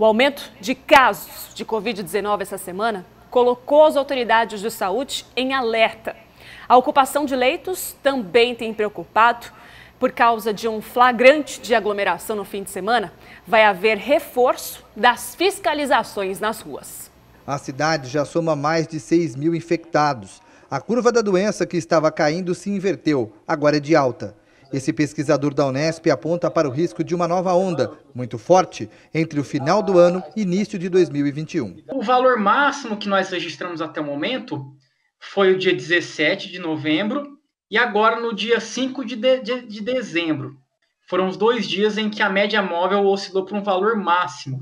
O aumento de casos de Covid-19 essa semana colocou as autoridades de saúde em alerta. A ocupação de leitos também tem preocupado. Por causa de um flagrante de aglomeração no fim de semana, vai haver reforço das fiscalizações nas ruas. A cidade já soma mais de 6 mil infectados. A curva da doença que estava caindo se inverteu, agora é de alta. Esse pesquisador da Unesp aponta para o risco de uma nova onda, muito forte, entre o final do ano e início de 2021. O valor máximo que nós registramos até o momento foi o dia 17 de novembro e agora no dia 5 de, de, de, de dezembro. Foram os dois dias em que a média móvel oscilou para um valor máximo.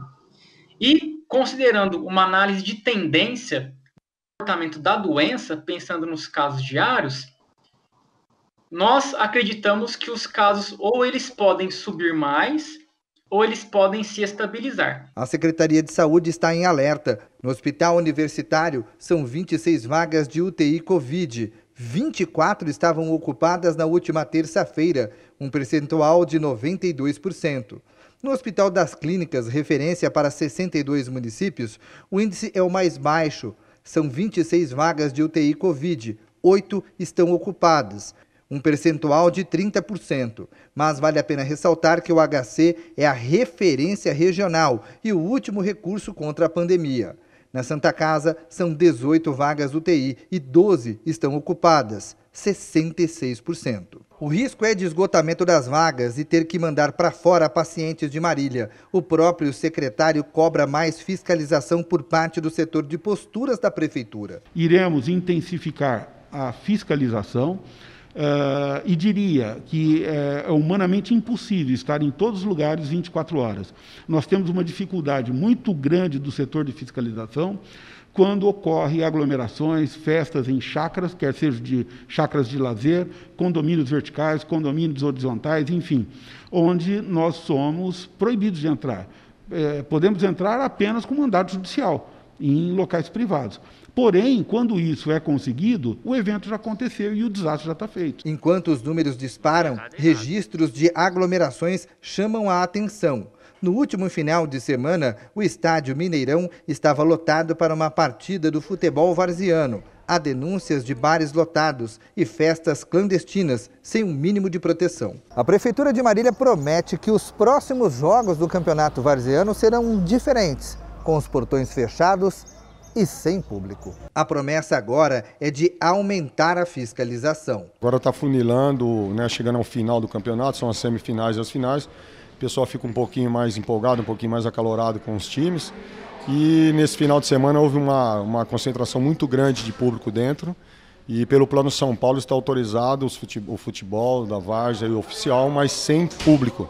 E, considerando uma análise de tendência, do comportamento da doença, pensando nos casos diários, nós acreditamos que os casos ou eles podem subir mais ou eles podem se estabilizar. A Secretaria de Saúde está em alerta. No Hospital Universitário, são 26 vagas de UTI Covid. 24 estavam ocupadas na última terça-feira, um percentual de 92%. No Hospital das Clínicas, referência para 62 municípios, o índice é o mais baixo. São 26 vagas de UTI Covid, 8 estão ocupadas um percentual de 30%. Mas vale a pena ressaltar que o HC é a referência regional e o último recurso contra a pandemia. Na Santa Casa, são 18 vagas UTI e 12 estão ocupadas, 66%. O risco é de esgotamento das vagas e ter que mandar para fora pacientes de Marília. O próprio secretário cobra mais fiscalização por parte do setor de posturas da prefeitura. Iremos intensificar a fiscalização Uh, e diria que é, é humanamente impossível estar em todos os lugares 24 horas. Nós temos uma dificuldade muito grande do setor de fiscalização quando ocorre aglomerações, festas em chacras, quer seja de chacras de lazer, condomínios verticais, condomínios horizontais, enfim, onde nós somos proibidos de entrar. É, podemos entrar apenas com mandado judicial em locais privados. Porém, quando isso é conseguido, o evento já aconteceu e o desastre já está feito. Enquanto os números disparam, registros de aglomerações chamam a atenção. No último final de semana, o estádio Mineirão estava lotado para uma partida do futebol varziano. Há denúncias de bares lotados e festas clandestinas sem um mínimo de proteção. A Prefeitura de Marília promete que os próximos jogos do Campeonato Varziano serão diferentes com os portões fechados e sem público. A promessa agora é de aumentar a fiscalização. Agora está funilando, né, chegando ao final do campeonato, são as semifinais e as finais. O pessoal fica um pouquinho mais empolgado, um pouquinho mais acalorado com os times. E nesse final de semana houve uma, uma concentração muito grande de público dentro. E pelo Plano São Paulo está autorizado o futebol da Várzea e oficial, mas sem público.